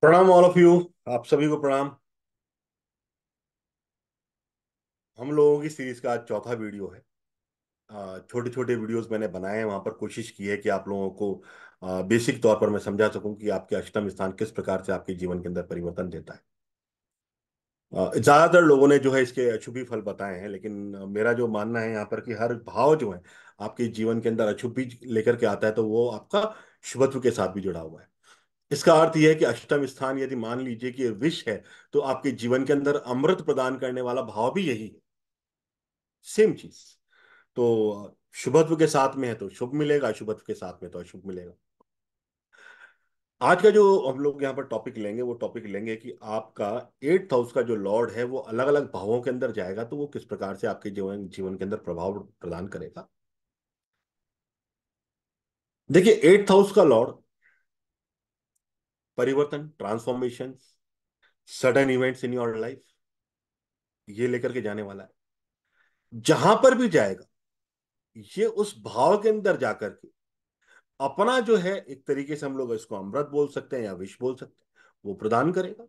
प्रणाम all of you आप सभी को प्रणाम हम लोगों की सीरीज का आज चौथा वीडियो है छोटे छोटे वीडियोस मैंने बनाए हैं वहां पर कोशिश की है कि आप लोगों को बेसिक तौर पर मैं समझा सकूं कि आपके अष्टम स्थान किस प्रकार से आपके जीवन के अंदर परिवर्तन देता है ज्यादातर लोगों ने जो है इसके अशुभ फल बताए हैं लेकिन मेरा जो मानना है यहाँ पर कि हर भाव जो है आपके जीवन के अंदर अशुभ लेकर के आता है तो वो आपका शुभत्व के साथ भी जुड़ा हुआ है इसका अर्थ यह है कि अष्टम स्थान यदि मान लीजिए कि विष है तो आपके जीवन के अंदर अमृत प्रदान करने वाला भाव भी यही है सेम चीज तो शुभत्व के साथ में है तो शुभ मिलेगा अशुभत्व के साथ में तो अशुभ मिलेगा आज का जो हम लोग यहाँ पर टॉपिक लेंगे वो टॉपिक लेंगे कि आपका एट्थ हाउस का जो लॉर्ड है वो अलग अलग भावों के अंदर जाएगा तो वो किस प्रकार से आपके जीवन जीवन के अंदर प्रभाव प्रदान करेगा देखिए एट्थ हाउस का लॉर्ड परिवर्तन transformation sudden events in your life ये लेकर के जाने वाला है जहां पर भी जाएगा ये उस भाव के अंदर जाकर के अपना जो है एक तरीके से हम लोग इसको अमृत बोल सकते हैं या विष बोल सकते हैं वो प्रदान करेगा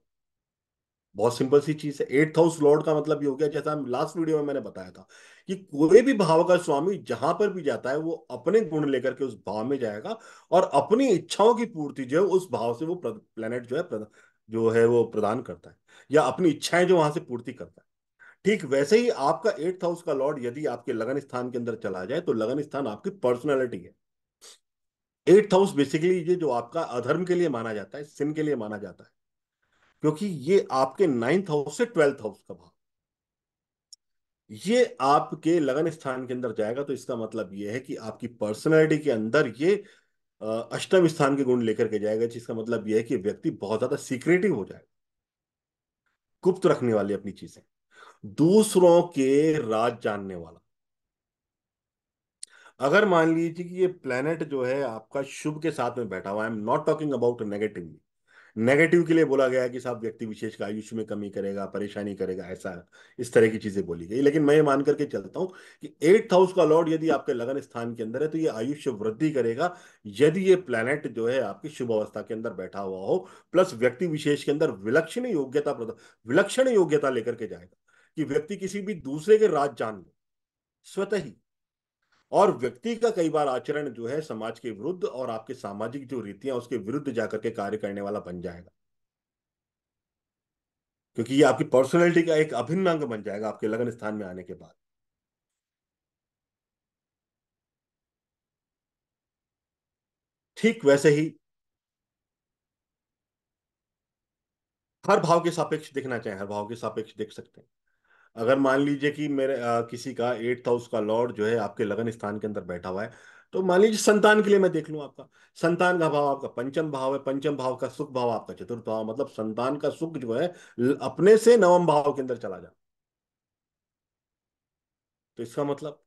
बहुत सिंपल सी चीज है एट हाउस लॉर्ड का मतलब ये हो गया जैसा लास्ट वीडियो में मैंने बताया था कि कोई भी भाव का स्वामी जहां पर भी जाता है वो अपने गुण लेकर के उस भाव में जाएगा और अपनी इच्छाओं की पूर्ति जो है उस भाव से वो प्लेनेट जो है जो है वो प्रदान करता है या अपनी इच्छाएं जो वहां से पूर्ति करता है ठीक वैसे ही आपका एट्थ हाउस का लॉर्ड यदि आपके लगन स्थान के अंदर चला जाए तो लगन स्थान आपकी पर्सनैलिटी है एट्थ हाउस बेसिकली ये जो आपका अधर्म के लिए माना जाता है सिन के लिए माना जाता है क्योंकि ये आपके नाइन्थ हाउस से ट्वेल्थ हाउस का भाव ये आपके लगन स्थान के अंदर जाएगा तो इसका मतलब ये है कि आपकी पर्सनैलिटी के अंदर ये अष्टम स्थान के गुण लेकर के जाएगा जिसका मतलब यह है कि व्यक्ति बहुत ज्यादा सीक्रेटिव हो जाएगा गुप्त रखने वाली अपनी चीजें दूसरों के राज जानने वाला अगर मान लीजिए कि ये प्लेनेट जो है आपका शुभ के साथ में बैठा हुआ I am not talking about negatively negative के लिए बोला गया कि साहब व्यक्ति विशेष का आयुष में कमी करेगा परेशानी करेगा ऐसा इस तरह की चीजें बोली गई लेकिन मैं ये मान करके चलता हूँ कि एट्थ हाउस का लॉर्ड यदि आपके लगन स्थान के अंदर है तो ये आयुष्य वृद्धि करेगा यदि ये प्लैनेट जो है आपकी शुभ अवस्था के अंदर बैठा हुआ हो प्लस व्यक्ति विशेष के अंदर विलक्षण योग्यता विलक्षण योग्यता लेकर के जाएगा कि व्यक्ति किसी भी दूसरे के राज जान ले स्वतः ही और व्यक्ति का कई बार आचरण जो है समाज के विरुद्ध और आपके सामाजिक जो रीतियां उसके विरुद्ध जाकर के कार्य करने वाला बन जाएगा क्योंकि ये आपकी पर्सनैलिटी का एक अभिन्न अंग बन जाएगा आपके लगन स्थान में आने के बाद ठीक वैसे ही हर भाव के सापेक्ष देखना चाहे हर भाव के सापेक्ष देख सकते हैं अगर मान लीजिए कि मेरे आ, किसी का एट्थ हाउस का लॉर्ड जो है आपके लगन स्थान के अंदर बैठा हुआ है तो मान लीजिए संतान के लिए मैं देख लू आपका संतान का भाव आपका पंचम भाव है पंचम भाव का सुख भाव आपका चतुर्थ भाव मतलब संतान का सुख जो है अपने से नवम भाव के अंदर चला जाए तो इसका मतलब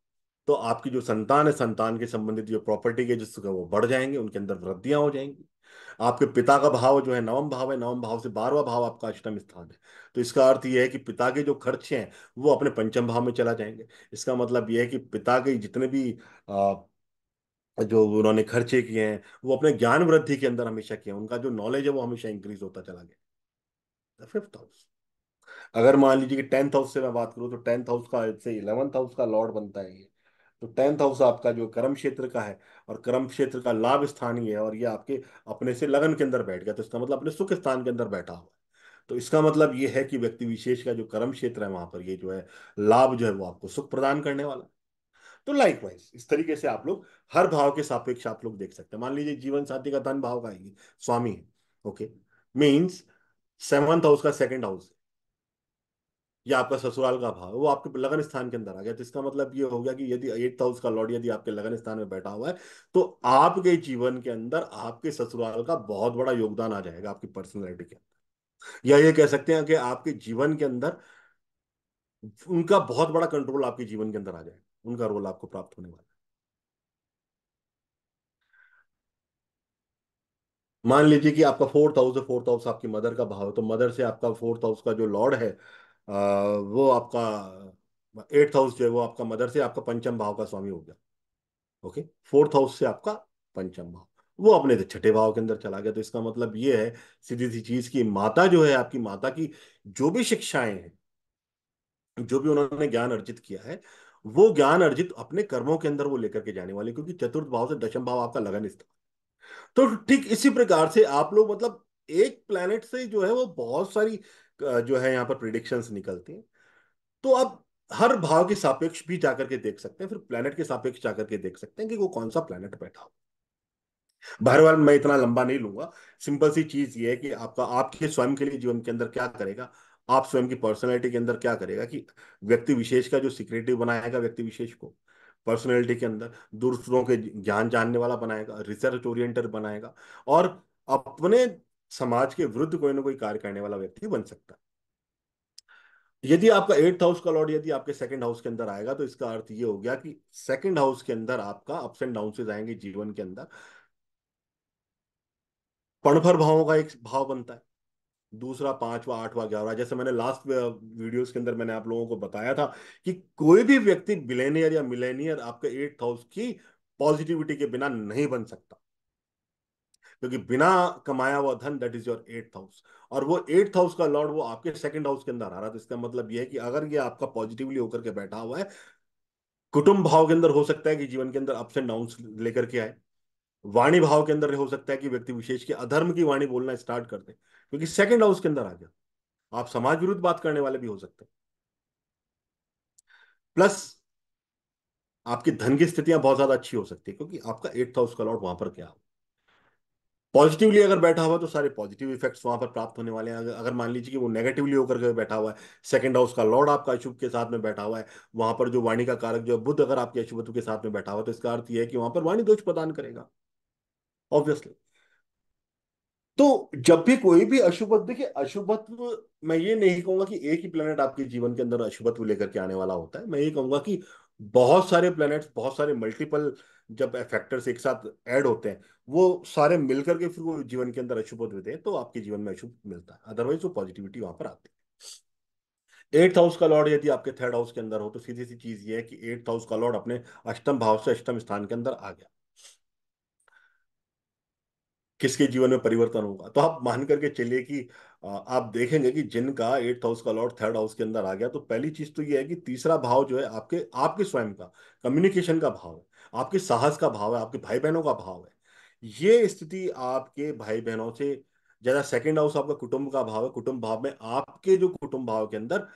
तो आपकी जो संतान है संतान के संबंधित जो प्रॉपर्टी के जिसका वो बढ़ जाएंगे उनके अंदर वृद्धियां हो जाएंगी आपके पिता का भाव जो है नवम भाव है नवम भाव से बारहवा भाव आपका अष्टम स्थान है तो इसका अर्थ यह है कि पिता के जो खर्चे हैं वो अपने पंचम भाव में चला जाएंगे इसका मतलब यह है कि पिता के जितने भी आ, जो उन्होंने खर्चे किए हैं वो अपने ज्ञान वृद्धि के अंदर हमेशा किए उनका जो नॉलेज है वो हमेशा इंक्रीज होता चला गया फिफ्थ हाउस अगर मान लीजिए कि टेंथ हाउस से मैं बात करूँ तो टेंथ हाउस का इलेवंथ हाउस का लॉर्ड बनता है ये तो टेंथ हाउस आपका जो कर्म क्षेत्र का है और कर्म क्षेत्र का लाभ स्थान ही है और ये आपके अपने से लगन के अंदर बैठ गया तो इसका मतलब अपने सुख स्थान के अंदर बैठा हुआ है तो इसका मतलब ये है कि व्यक्ति विशेष का जो कर्म क्षेत्र है वहां पर ये जो है लाभ जो है वो आपको सुख प्रदान करने वाला है तो लाइकवाइज इस तरीके से आप लोग हर भाव के सापेक्ष आप लोग देख सकते हैं मान लीजिए जीवन साथी का धन भाव का स्वामी है ओके मीन्स सेवंथ हाउस का सेकेंड हाउस है या आपका ससुराल का भाव वो आपके लगन स्थान के अंदर आ गया तो इसका मतलब ये हो गया कि यदि एट्थ हाउस का लॉर्ड यदि आपके लगन स्थान में बैठा हुआ है तो आपके जीवन के अंदर आपके ससुराल का बहुत बड़ा योगदान आ जाएगा आपकी पर्सनैलिटी के अंदर या ये कह सकते हैं कि आपके जीवन के अंदर उनका बहुत बड़ा कंट्रोल आपके जीवन के अंदर आ जाएगा उनका रोल आपको प्राप्त होने वाला है मान लीजिए कि आपका फोर्थ हाउस है फोर्थ हाउस आपकी मदर का भाव है तो मदर से आपका फोर्थ हाउस का जो लॉर्ड है वो आपका एट्थ हाउस जो है वो आपका मदर से आपका पंचम भाव का स्वामी हो गया ओके फोर्थ हाउस से आपका पंचम भाव वो अपने तो छठे भाव के अंदर चला गया तो इसका मतलब ये है सीधी सी चीज की माता जो है आपकी माता की जो भी शिक्षाएं हैं जो भी उन्होंने ज्ञान अर्जित किया है वो ज्ञान अर्जित अपने कर्मों के अंदर वो लेकर के जाने वाले क्योंकि चतुर्थ भाव से दशम भाव आपका लगन स्थान तो ठीक इसी प्रकार से आप लोग मतलब एक प्लेनेट से जो है वो बहुत सारी जो है यहाँ पर प्रिडिक्शंस निकलती हैं तो अब हर भाव के सापेक्ष भी जाकर के देख सकते हैं फिर प्लैनेट के सापेक्ष जाकर के देख सकते हैं कि वो कौन सा प्लैनेट बैठा हो वाल मैं इतना लंबा नहीं लूंगा सिंपल सी चीज ये है कि आपका आपके स्वयं के लिए जीवन के अंदर क्या करेगा आप स्वयं की पर्सनैलिटी के अंदर क्या करेगा कि व्यक्ति विशेष का जो सिक्रेटिव बनाएगा व्यक्ति विशेष को पर्सनैलिटी के अंदर दूसरों के ज्ञान जानने वाला बनाएगा रिसर्च ओरिएंटर बनाएगा और अपने समाज के विरुद्ध कोई ना कोई कार्य करने वाला व्यक्ति बन सकता है यदि आपका एट्थ हाउस का लॉर्ड यदि आपके सेकंड हाउस के अंदर आएगा तो इसका अर्थ ये हो गया कि सेकंड हाउस के अंदर आपका अप्स एंड डाउन आएंगे जीवन के अंदर पणफर भावों का एक भाव बनता है दूसरा पांचवा आठवा ग्यारहवा जैसे मैंने लास्ट वीडियोस के अंदर मैंने आप लोगों को बताया था कि कोई भी व्यक्ति बिलेनियर या मिलेनियर आपके एट्थ हाउस की पॉजिटिविटी के बिना नहीं बन सकता क्योंकि बिना कमाया हुआ धन that is your eighth house और वो एट्थ हाउस का लॉर्ड वो आपके सेकंड हाउस के अंदर आ रहा है तो इसका मतलब ये है कि अगर ये आपका पॉजिटिवली होकर के बैठा हुआ है कुटुंब भाव के अंदर हो सकता है कि जीवन के अंदर अप्स एंड डाउन लेकर के आए वाणी भाव के अंदर हो सकता है कि व्यक्ति विशेष के अधर्म की वाणी बोलना स्टार्ट कर दे क्योंकि सेकंड हाउस के अंदर आ गया आप समाज विरुद्ध बात करने वाले भी हो सकते हैं प्लस आपकी धन की स्थितियां बहुत ज्यादा अच्छी हो सकती है क्योंकि आपका एट्थ हाउस का लॉर्ड वहां पर क्या हो पॉजिटिवली अगर बैठा हुआ तो सारे पॉजिटिव इफेक्ट्स वहां पर प्राप्त होने वाले हैं अगर, अगर मान लीजिए कि वो नेगेटिवली होकर के बैठा हुआ है सेकंड हाउस का लॉर्ड आपका अशुभ के साथ में बैठा हुआ है वहां पर जो वाणी का कारक जो है बुद्ध अगर आपके अशुभत्व के साथ में बैठा हुआ है तो इसका अर्थ यह है कि वहां पर वाणी दोष प्रदान करेगा ऑब्वियसली तो जब भी कोई भी अशुभत्व देखिए अशुभत्व मैं ये नहीं कहूंगा कि एक ही प्लेनेट आपके जीवन के अंदर अशुभत्व लेकर के आने वाला होता है मैं ये कहूंगा कि बहुत सारे प्लेनेट्स बहुत सारे मल्टीपल जब फैक्टर्स एक साथ ऐड होते हैं वो सारे मिलकर के फिर वो जीवन के अंदर अशुभ देते हैं तो आपके जीवन में अशुभ मिलता है अदरवाइज वो पॉजिटिविटी वहां पर आती है एट्थ हाउस का लॉर्ड यदि आपके थर्ड हाउस के अंदर हो तो सीधी सी चीज ये है कि एट्थ हाउस का लॉर्ड अपने अष्टम भाव से अष्टम स्थान के अंदर आ गया किसके जीवन में परिवर्तन होगा तो आप मान करके चलिए कि आप देखेंगे कि जिनका एट्थ हाउस का लॉर्ड थर्ड हाउस के अंदर आ गया तो पहली चीज तो ये है कि तीसरा भाव जो है आपके आपके स्वयं का कम्युनिकेशन का भाव है आपके साहस का भाव है आपके भाई बहनों का भाव है ये स्थिति आपके भाई बहनों से ज्यादा सेकेंड हाउस आपका कुटुंब का भाव है कुटुंब भाव में आपके जो कुटुंब भाव के अंदर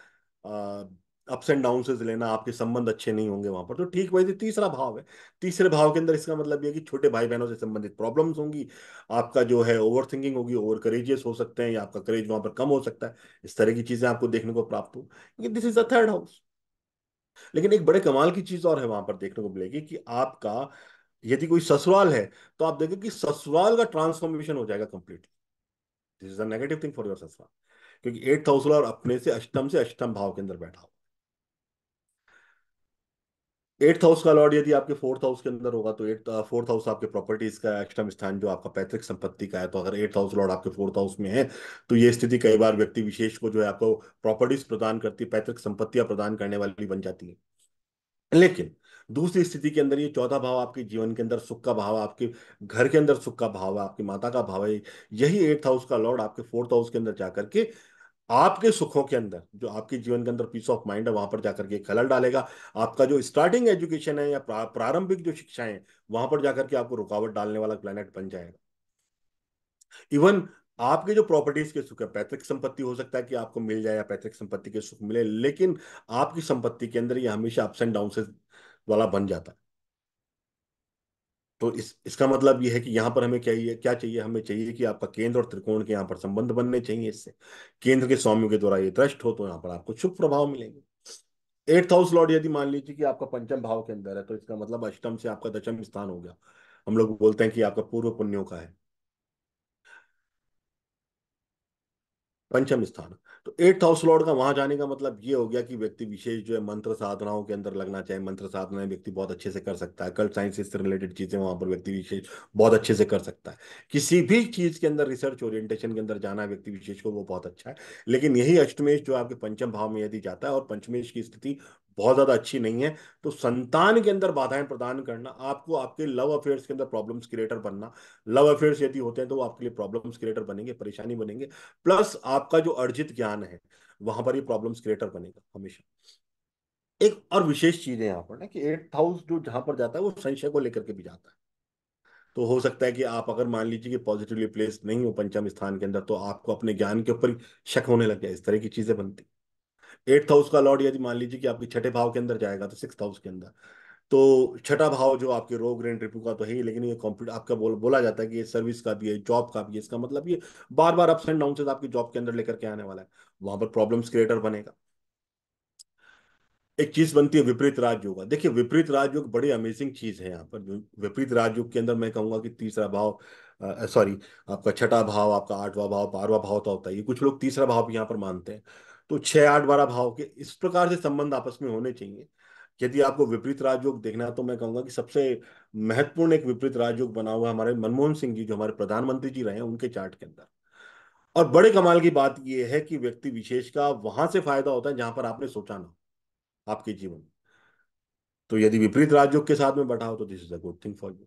अप्स एंड डाउन लेना आपके संबंध अच्छे नहीं होंगे वहां पर तो ठीक वैसे तो तीसरा भाव है तीसरे भाव के अंदर इसका मतलब ये कि छोटे भाई बहनों से संबंधित प्रॉब्लम्स होंगी आपका जो है ओवर थिंकिंग होगी ओवर करेजियस हो सकते हैं या आपका करेज वहां पर कम हो सकता है इस तरह की चीजें आपको देखने को प्राप्त हो this is a third house लेकिन एक बड़े कमाल की चीज और है वहां पर देखने को मिलेगी कि आपका यदि कोई ससुराल है तो आप देखो कि ससुराल का ट्रांसफॉर्मेशन हो जाएगा completely this is negative negative thing for your ससुराल क्योंकि एट्थ हाउस और अपने से अष्टम से अष्टम भाव के अंदर बैठा हो एट्थ हाउस का लॉर्ड यदि आपके फोर्थ हाउस के अंदर होगा तो एट फोर्थ हाउस आपके प्रॉपर्टीज का अष्टम स्थान जो आपका पैतृक संपत्ति का है तो अगर एट्थ हाउस लॉर्ड आपके फोर्थ हाउस में है तो ये स्थिति कई बार व्यक्ति विशेष को जो है आपको प्रॉपर्टीज प्रदान करती पैतृक संपत्तियां प्रदान करने वाली बन जाती है लेकिन दूसरी स्थिति के अंदर ये चौथा भाव आपके जीवन के अंदर सुख का भाव आपके घर के अंदर सुख का भाव है आपकी माता का भाव है यही एट्थ हाउस का लॉर्ड आपके फोर्थ हाउस के अंदर जाकर के आपके सुखों के अंदर जो आपके जीवन के अंदर पीस ऑफ माइंड है वहां पर जाकर के खलल डालेगा आपका जो स्टार्टिंग एजुकेशन है या प्रारंभिक जो शिक्षाएं है वहां पर जाकर के आपको रुकावट डालने वाला प्लेनेट बन जाएगा इवन आपके जो प्रॉपर्टीज के सुख है पैतृक संपत्ति हो सकता है कि आपको मिल जाए या पैतृक संपत्ति के सुख मिले लेकिन आपकी संपत्ति के अंदर ये हमेशा अप्स एंड डाउन वाला बन जाता है तो इस इसका मतलब यह है कि यहाँ पर हमें क्या ये, क्या चाहिए हमें चाहिए कि आपका केंद्र और त्रिकोण के यहाँ पर संबंध बनने चाहिए इससे केंद्र के स्वामियों के द्वारा ये दृष्ट हो तो यहाँ पर आपको शुभ प्रभाव मिलेंगे एट्थ हाउस लॉर्ड यदि मान लीजिए कि आपका पंचम भाव के अंदर है तो इसका मतलब अष्टम से आपका दशम स्थान हो गया हम लोग बोलते हैं कि आपका पूर्व पुण्यों का है पंचम स्थान तो एट हाउस लॉर्ड का वहां जाने का मतलब ये हो गया कि व्यक्ति विशेष जो है मंत्र साधनाओं के अंदर लगना चाहे मंत्र साधनाएं व्यक्ति बहुत अच्छे से कर सकता है कल साइंस से रिलेटेड चीजें वहां पर व्यक्ति विशेष बहुत अच्छे से कर सकता है किसी भी चीज के अंदर रिसर्च ओरिएंटेशन के अंदर जाना व्यक्ति विशेष को वो बहुत अच्छा है लेकिन यही अष्टमेश जो आपके पंचम भाव में यदि जाता है और पंचमेश की स्थिति बहुत ज्यादा अच्छी नहीं है तो संतान के अंदर बाधाएं प्रदान करना आपको आपके लव अफेयर्स के अंदर प्रॉब्लम्स क्रिएटर बनना लव अफेयर्स यदि होते हैं तो आपके लिए प्रॉब्लम्स क्रिएटर बनेंगे परेशानी बनेंगे प्लस आपका जो अर्जित ज्ञान स्थान है वहां पर ये प्रॉब्लम्स क्रिएटर बनेगा हमेशा एक और विशेष चीज है यहाँ पर ना कि एट्थ हाउस जो जहां पर जाता है वो संशय को लेकर के भी जाता है तो हो सकता है कि आप अगर मान लीजिए कि पॉजिटिवली प्लेस नहीं हो पंचम स्थान के अंदर तो आपको अपने ज्ञान के ऊपर शक होने लग जाए इस तरह की चीजें बनती एट्थ हाउस का लॉर्ड यदि मान लीजिए कि आपके छठे भाव के अंदर जाएगा तो सिक्स हाउस के अंदर तो छठा भाव जो आपके रोग रेंट रिपू का तो है ही लेकिन ये कॉम्प्यूटर आपका बोल, बोला जाता है कि ये सर्विस का भी है जॉब का भी है इसका मतलब ये बार बार अप्स एंड डाउन आपकी जॉब के अंदर लेकर के आने वाला है वहां पर प्रॉब्लम्स क्रिएटर बनेगा एक चीज बनती है विपरीत राजयोग देखिए विपरीत राजयोग बड़ी अमेजिंग चीज है यहाँ पर विपरीत राजयोग के अंदर मैं कहूंगा कि तीसरा भाव सॉरी आपका छठा भाव आपका आठवां भाव बारवा भाव तो होता है ये कुछ लोग तीसरा भाव भी यहाँ पर मानते हैं तो छह आठ बारह भाव के इस प्रकार से संबंध आपस में होने चाहिए यदि आपको विपरीत राजयोग देखना है तो मैं कहूंगा कि सबसे महत्वपूर्ण एक विपरीत राजयोग बना हुआ हमारे मनमोहन सिंह जी जो हमारे प्रधानमंत्री जी रहे हैं उनके चार्ट के अंदर और बड़े कमाल की बात यह है कि व्यक्ति विशेष का वहां से फायदा होता है जहां पर आपने सोचा ना आपके जीवन में तो यदि विपरीत राजयोग के साथ में बैठा हो तो this is a good thing for you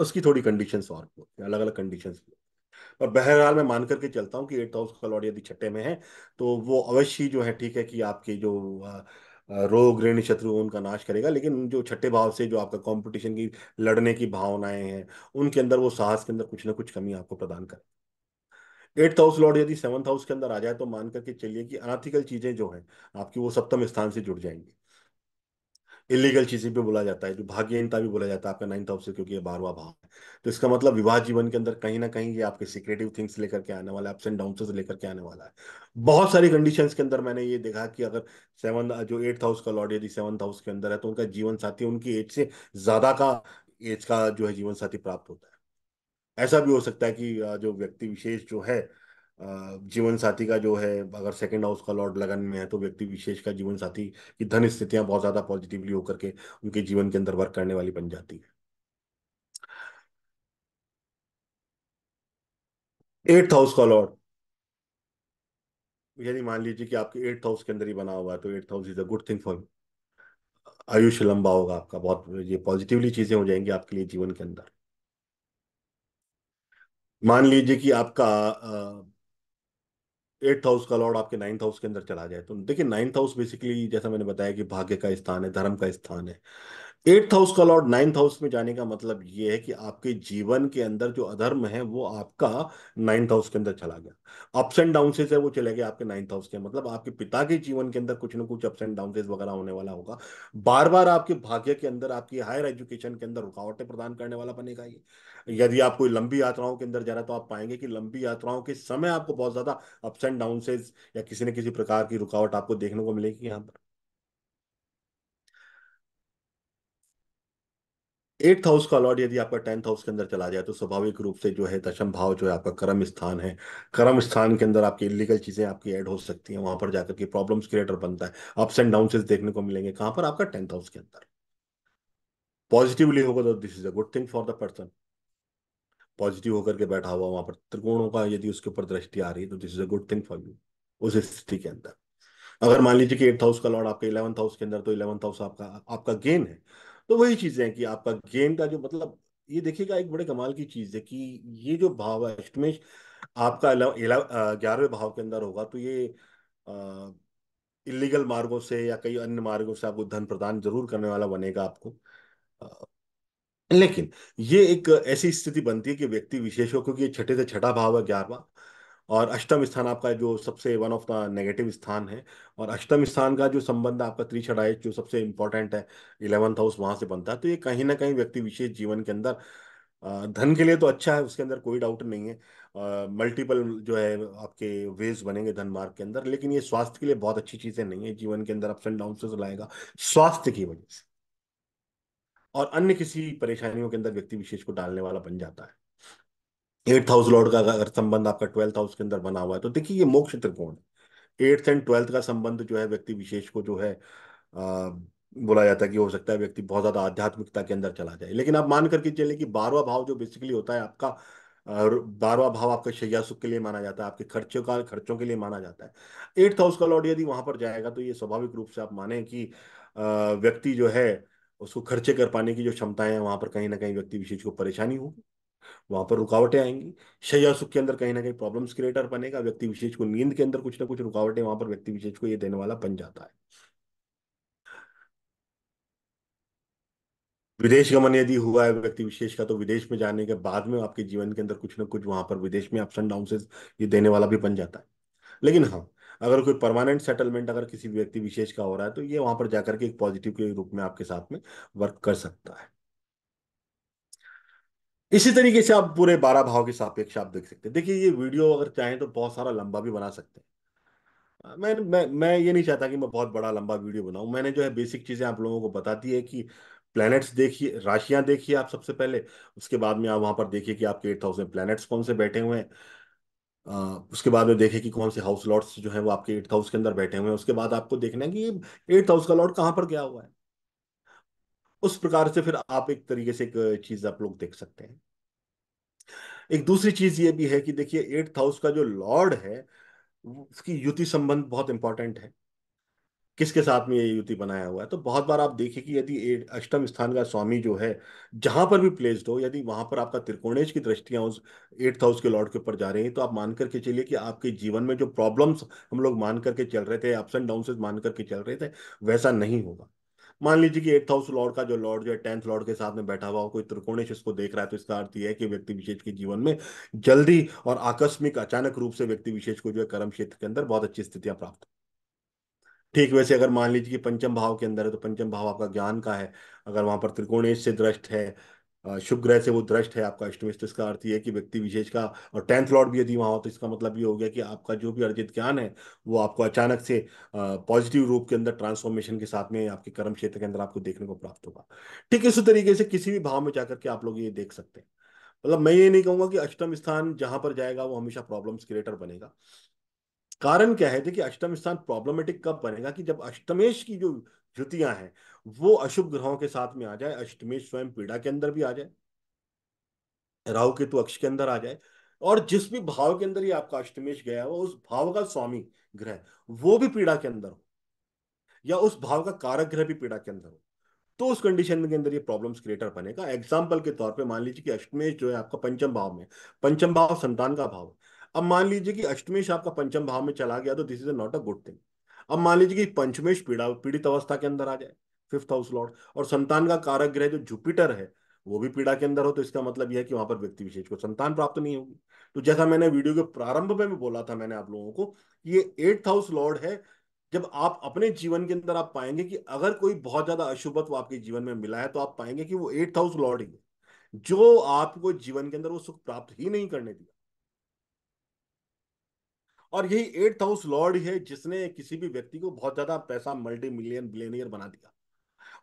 उसकी थोड़ी कंडीशन और अलग अलग कंडीशन और बहरहाल मैं मान करके चलता हूँ कि एट हाउस का लॉर्ड यदि छठे में है तो वो अवश्य जो है ठीक है कि आपके जो रोग ऋण शत्रु उनका नाश करेगा लेकिन जो छठे भाव से जो आपका कंपटीशन की लड़ने की भावनाएं हैं उनके अंदर वो साहस के अंदर कुछ ना कुछ कमी आपको प्रदान करे एट्थ हाउस लॉर्ड यदि सेवंथ हाउस के अंदर आ जाए तो मान करके चलिए कि अनाथिकल चीजें जो है आपकी वो सप्तम स्थान से जुड़ जाएंगी इलीगल चीजें भी बोला जाता है जो भाग्यहीनता भी बोला जाता है आपका नाइन्थ हाउस से क्योंकि ये बारवा भाव है तो इसका मतलब विवाह जीवन के अंदर कहीं ना कहीं ये आपके सिक्रेटिव थिंग्स लेकर के आने वाला है अप्स एंड डाउन लेकर के आने वाला है बहुत सारी कंडीशंस के अंदर मैंने ये देखा कि अगर सेवन जो एट्थ हाउस का लॉर्ड यदि सेवन्थ हाउस के अंदर है तो उनका जीवन साथी उनकी एज से ज्यादा का एज का जो है जीवन साथी प्राप्त होता है ऐसा भी हो सकता है कि जो व्यक्ति विशेष जो है जीवन साथी का जो है अगर सेकंड हाउस का लॉर्ड लगन में है तो व्यक्ति विशेष का जीवन साथी की धन स्थितियां बहुत ज्यादा पॉजिटिवली होकर के उनके जीवन के अंदर वर्क करने वाली बन जाती है एट्थ हाउस का लॉर्ड यदि मान लीजिए कि आपके एट्थ हाउस के अंदर ही बना हुआ है तो eighth house is a good thing for you आयुष्य लंबा होगा आपका बहुत ये पॉजिटिवली चीजें हो जाएंगी आपके लिए जीवन के अंदर मान लीजिए कि आपका एट्थ हाउस का लॉर्ड आपके नाइन्थ हाउस के अंदर चला जाए तो देखिए नाइन्थ हाउस बेसिकली जैसा मैंने बताया कि भाग्य का स्थान है धर्म का स्थान है एट्थ हाउस का लॉर्ड नाइन्थ हाउस में जाने का मतलब ये है कि आपके जीवन के अंदर जो अधर्म है वो आपका नाइन्थ हाउस के अंदर चला गया अप्स एंड डाउनसेज है वो चले गए आपके नाइन्थ हाउस के मतलब आपके पिता के जीवन के अंदर कुछ ना कुछ अप्स एंड डाउनसेज वगैरह होने वाला होगा बार बार आपके भाग्य के अंदर आपकी हायर एजुकेशन के अंदर रुकावटें प्रदान करने वाला बनेगा ये यदि आप कोई लंबी यात्राओं के अंदर जा रहे हैं तो आप पाएंगे कि लंबी यात्राओं के समय आपको बहुत ज्यादा अप्स एंड डाउनसेज या किसी न किसी प्रकार की रुकावट आपको देखने को मिलेगी यहाँ पर एट्थ हाउस का लॉर्ड यदि आपका टेंथ हाउस के अंदर चला जाए तो स्वाभाविक रूप से जो है दशम भाव जो है आपका कर्म स्थान है कर्म स्थान के अंदर आपकी इलीगल चीज़ें आपकी ऐड हो सकती हैं वहां पर जाकर के प्रॉब्लम्स क्रिएटर बनता है अप्स एंड डाउन देखने को मिलेंगे कहां पर आपका टेंथ हाउस के अंदर पॉजिटिवली होगा तो this is a good thing for the person positive होकर के बैठा हुआ वहां पर त्रिकोणों का यदि उसके ऊपर दृष्टि आ रही है तो this is a good thing for you उस स्थिति के अंदर अगर मान लीजिए कि एट्थ हाउस का लॉर्ड आपके इलेवंथ हाउस के अंदर तो इलेवंथ हाउस आपका आपका गेन है तो वही चीजें हैं कि आपका गेम का जो मतलब ये देखिएगा एक बड़े कमाल की चीज है कि ये जो भाव है अष्टमेश आपका ग्यारहवें भाव के अंदर होगा तो ये इलीगल मार्गों से या कई अन्य मार्गों से आपको धन प्रदान जरूर करने वाला बनेगा आपको लेकिन ये एक ऐसी स्थिति बनती है कि व्यक्ति विशेष हो क्योंकि ये छठे से छठा भाव है ग्यारहवा और अष्टम स्थान आपका जो सबसे वन ऑफ द नेगेटिव स्थान है और अष्टम स्थान का जो संबंध आपका त्रिशडाइश जो सबसे इंपॉर्टेंट है इलेवंथ हाउस वहां से बनता है तो ये कहीं ना कहीं व्यक्ति विशेष जीवन के अंदर धन के लिए तो अच्छा है उसके अंदर कोई डाउट नहीं है मल्टीपल जो है आपके वेज बनेंगे धन मार्ग के अंदर लेकिन ये स्वास्थ्य के लिए बहुत अच्छी चीजें नहीं है जीवन के अंदर अप्स एंड डाउन से लाएगा स्वास्थ्य की वजह से और अन्य किसी परेशानियों के अंदर व्यक्ति विशेष को डालने वाला बन जाता है एट्थ हाउस लॉर्ड का अगर संबंध आपका ट्वेल्थ हाउस के अंदर बना हुआ है तो देखिए ये मोक्ष त्रिकोण है एट्थ एंड ट्वेल्थ का संबंध जो है व्यक्ति विशेष को जो है आ, बोला जाता है कि हो सकता है व्यक्ति बहुत ज्यादा आध्यात्मिकता के अंदर चला जाए लेकिन आप मान करके चले कि बारवा भाव जो बेसिकली होता है आपका बारवा भाव आपका शैया सुख के लिए माना जाता है आपके खर्चों का खर्चों के लिए माना जाता है एट्थ हाउस का लॉर्ड यदि वहां पर जाएगा तो ये स्वाभाविक रूप से आप माने कि व्यक्ति जो है उसको खर्चे कर पाने की जो क्षमताएं हैं वहां पर कहीं ना कहीं व्यक्ति विशेष को परेशानी होगी वहां पर रुकावटें आएंगी शैया सुख के अंदर कहीं ना कहीं प्रॉब्लम्स क्रिएटर बनेगा व्यक्ति विशेष को नींद के अंदर कुछ ना कुछ रुकावटें वहां पर व्यक्ति विशेष को ये देने वाला बन जाता है विदेश गमन यदि हुआ है व्यक्ति विशेष का तो विदेश में जाने के बाद में आपके जीवन के अंदर कुछ ना कुछ वहां पर विदेश में अप्स एंड डाउनसेस ये देने वाला भी बन जाता है लेकिन हाँ अगर कोई परमानेंट सेटलमेंट अगर किसी व्यक्ति विशेष का हो रहा है तो ये वहां पर जाकर के एक पॉजिटिव के रूप में आपके साथ में वर्क कर सकता है इसी तरीके से आप पूरे बारह भाव के सापेक्ष आप देख सकते हैं देखिए ये वीडियो अगर चाहें तो बहुत सारा लंबा भी बना सकते हैं मैं मैं मैं ये नहीं चाहता कि मैं बहुत बड़ा लंबा वीडियो बनाऊं मैंने जो है बेसिक चीज़ें आप लोगों को बता दी है कि प्लैनेट्स देखिए राशियां देखिए आप सबसे पहले उसके बाद में आप वहां पर देखिए कि आपके एट थाउजेंड प्लैनेट्स कौन से बैठे हुए हैं उसके बाद में देखिए कि कौन से हाउस लॉट्स जो है वो आपके एट्थ हाउस के अंदर बैठे हुए हैं उसके बाद आपको देखना है कि एट्थ हाउस का लॉट कहाँ पर गया हुआ है उस प्रकार से फिर आप एक तरीके से एक चीज आप लोग देख सकते हैं एक दूसरी चीज ये भी है कि देखिए एट्थ हाउस का जो लॉर्ड है उसकी युति संबंध बहुत इंपॉर्टेंट है किसके साथ में ये युति बनाया हुआ है तो बहुत बार आप देखिए कि यदि अष्टम स्थान का स्वामी जो है जहां पर भी प्लेस्ड हो यदि वहां पर आपका त्रिकोणेश की दृष्टियां उस एट्थ हाउस के लॉर्ड के ऊपर जा रही हैं तो आप मान करके चलिए कि आपके जीवन में जो प्रॉब्लम्स हम लोग मान करके चल रहे थे अप्स एंड डाउन मान करके चल रहे थे वैसा नहीं होगा मान लीजिए कि एट्थ हाउस लॉर्ड का जो लॉर्ड जो है टेंथ लॉर्ड के साथ में बैठा हुआ कोई त्रिकोणेश इसको देख रहा है तो इसका अर्थ यह है कि व्यक्ति विशेष के जीवन में जल्दी और आकस्मिक अचानक रूप से व्यक्ति विशेष को जो है कर्म क्षेत्र के अंदर बहुत अच्छी स्थितियां प्राप्त ठीक वैसे अगर मान लीजिए कि पंचम भाव के अंदर है तो पंचम भाव आपका ज्ञान का है अगर वहां पर त्रिकोणेश से दृष्ट है शुभ ग्रह से वो दृष्ट है आपका अष्टमिष्ट तो इसका अर्थ ये कि व्यक्ति विशेष का और टेंथ लॉर्ड भी यदि वहाँ हो तो इसका मतलब ये हो गया कि आपका जो भी अर्जित ज्ञान है वो आपको अचानक से पॉजिटिव रूप के अंदर ट्रांसफॉर्मेशन के साथ में आपके कर्म क्षेत्र के अंदर आपको देखने को प्राप्त होगा ठीक इसी तरीके से किसी भी भाव में जाकर के आप लोग ये देख सकते हैं मतलब मैं ये नहीं कहूंगा कि अष्टम स्थान जहां पर जाएगा वो हमेशा प्रॉब्लम्स क्रिएटर बनेगा कारण क्या है देखिए अष्टम स्थान प्रॉब्लमेटिक कब बनेगा कि जब अष्टमेश की जो श्रुतियां हैं वो अशुभ ग्रहों के साथ में आ जाए अष्टमेश स्वयं पीड़ा के अंदर भी आ जाए राहु केतु अक्ष के अंदर आ जाए और जिस भी भाव के अंदर ही आपका अष्टमेश गया हो उस भाव का स्वामी ग्रह वो भी पीड़ा के अंदर हो या उस भाव का कारक ग्रह भी पीड़ा के अंदर हो तो उस कंडीशन के अंदर ये प्रॉब्लम्स क्रिएटर बनेगा एग्जाम्पल के तौर पे मान लीजिए कि अष्टमेश जो है आपका पंचम भाव में पंचम भाव संतान का भाव है अब मान लीजिए कि अष्टमेश आपका पंचम भाव में चला गया तो this is not a good thing अब मान लीजिए कि पंचमेश पीड़ा पीड़ित अवस्था के अंदर आ जाए फिफ्थ हाउस लॉर्ड और संतान का कारक ग्रह जो जुपिटर है वो भी पीड़ा के अंदर हो तो इसका मतलब यह है कि वहां पर व्यक्ति विशेष को संतान प्राप्त नहीं होगी तो जैसा मैंने वीडियो के प्रारंभ में भी बोला था मैंने आप लोगों को ये एट्थ हाउस लॉर्ड है जब आप अपने जीवन के अंदर आप पाएंगे कि अगर कोई बहुत ज्यादा अशुभत्व आपके जीवन में मिला है तो आप पाएंगे कि वो एट्थ हाउस लॉर्ड ही है जो आपको जीवन के अंदर वो सुख प्राप्त ही नहीं करने दिया और यही एट हाउस लॉर्ड है जिसने किसी भी व्यक्ति को बहुत ज्यादा पैसा मल्टी मिलियन बिलियनियर बना दिया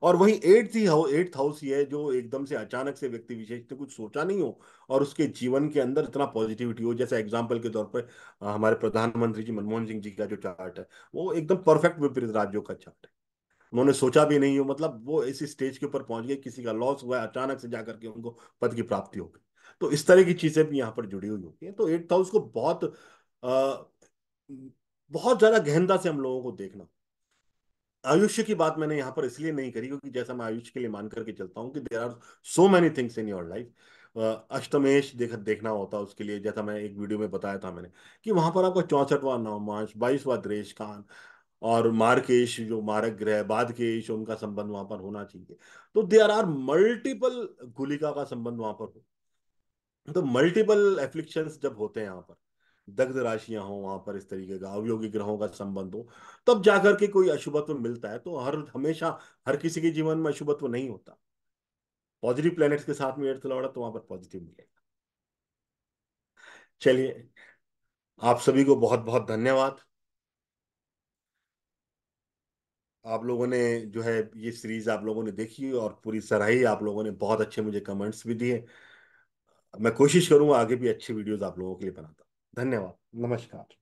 और वही एट्थ ही एट हाउस ही है जो एकदम से अचानक से व्यक्ति विशेष ने कुछ सोचा नहीं हो और उसके जीवन के अंदर इतना पॉजिटिविटी हो जैसे एग्जाम्पल के तौर पर हमारे प्रधानमंत्री जी मनमोहन सिंह जी का जो चार्ट है वो एकदम परफेक्ट विपरीत राज्यों का चार्ट है उन्होंने सोचा भी नहीं हो मतलब वो इसी स्टेज के ऊपर पहुंच गए किसी का लॉस हुआ अचानक से जाकर के उनको पद की प्राप्ति हो गई तो इस तरह की चीजें भी यहाँ पर जुड़ी हुई होती है तो एट्थ हाउस को बहुत बहुत ज्यादा गहनता से हम लोगों को देखना आयुष्य की बात मैंने यहाँ पर इसलिए नहीं करी क्योंकि जैसा मैं आयुष्य के लिए मान करके चलता हूँ कि there are so many things in your life अष्टमेश देख देखना होता है उसके लिए जैसा मैं एक वीडियो में बताया था मैंने कि वहां पर आपका चौंसठवा नवमांश बाईसवा द्रेश खान और मारकेश जो मारक ग्रह बादकेश उनका संबंध वहां पर होना चाहिए तो देर आर मल्टीपल गुलिका का संबंध वहां पर हो तो मल्टीपल एफ्लिक्शन जब होते हैं यहाँ पर दग्ध राशियां हो वहां पर इस तरीके का अवयोगी ग्रहों का संबंध हो तब जाकर के कोई अशुभत्व मिलता है तो हर हमेशा हर किसी के जीवन में अशुभत्व नहीं होता पॉजिटिव प्लैनेट्स के साथ में अर्थ लौड़ा तो वहां पर पॉजिटिव मिलेगा चलिए आप सभी को बहुत बहुत धन्यवाद आप लोगों ने जो है ये सीरीज आप लोगों ने देखी और पूरी सराही आप लोगों ने बहुत अच्छे मुझे कमेंट्स भी दिए मैं कोशिश करूंगा आगे भी अच्छे वीडियोस आप लोगों के लिए बनाता धन्यवाद नमस्कार